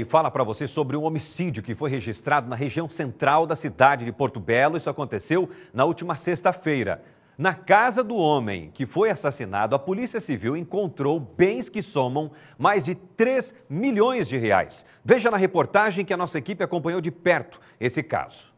e fala para você sobre um homicídio que foi registrado na região central da cidade de Porto Belo. Isso aconteceu na última sexta-feira. Na casa do homem que foi assassinado, a Polícia Civil encontrou bens que somam mais de 3 milhões de reais. Veja na reportagem que a nossa equipe acompanhou de perto esse caso.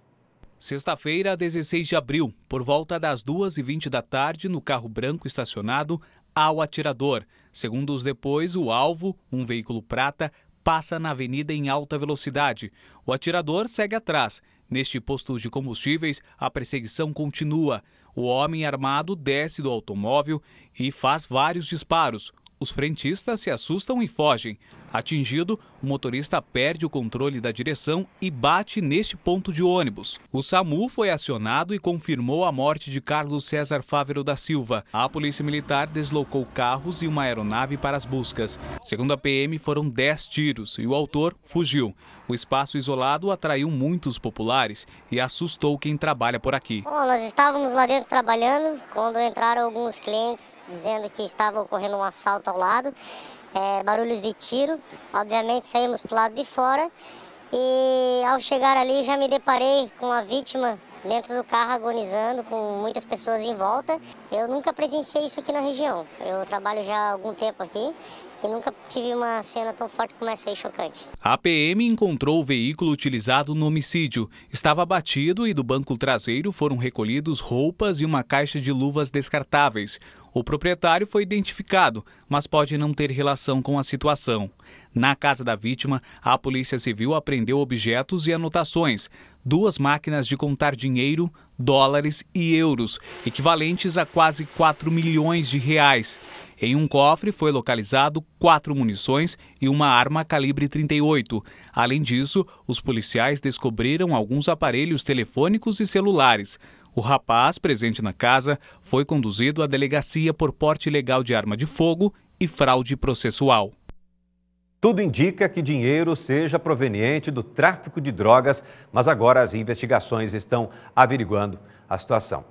Sexta-feira, 16 de abril, por volta das 2h20 da tarde, no carro branco estacionado, ao atirador. Segundos depois, o alvo, um veículo prata, passa na avenida em alta velocidade. O atirador segue atrás. Neste posto de combustíveis, a perseguição continua. O homem armado desce do automóvel e faz vários disparos. Os frentistas se assustam e fogem. Atingido, o motorista perde o controle da direção e bate neste ponto de ônibus. O SAMU foi acionado e confirmou a morte de Carlos César Fávero da Silva. A Polícia Militar deslocou carros e uma aeronave para as buscas. Segundo a PM, foram 10 tiros e o autor fugiu. O espaço isolado atraiu muitos populares e assustou quem trabalha por aqui. Bom, nós estávamos lá dentro trabalhando quando entraram alguns clientes dizendo que estava ocorrendo um assalto ao lado. É, barulhos de tiro Obviamente saímos para o lado de fora. E ao chegar ali já me deparei com a vítima dentro do carro agonizando, com muitas pessoas em volta. Eu nunca presenciei isso aqui na região. Eu trabalho já há algum tempo aqui e nunca tive uma cena tão forte como essa aí, chocante. A PM encontrou o veículo utilizado no homicídio. Estava batido e do banco traseiro foram recolhidos roupas e uma caixa de luvas descartáveis. O proprietário foi identificado, mas pode não ter relação com a situação. Na casa da vítima, a Polícia Civil apreendeu objetos e anotações, duas máquinas de contar dinheiro, dólares e euros, equivalentes a quase 4 milhões de reais. Em um cofre foi localizado quatro munições e uma arma calibre 38. Além disso, os policiais descobriram alguns aparelhos telefônicos e celulares. O rapaz, presente na casa, foi conduzido à delegacia por porte ilegal de arma de fogo e fraude processual. Tudo indica que dinheiro seja proveniente do tráfico de drogas, mas agora as investigações estão averiguando a situação.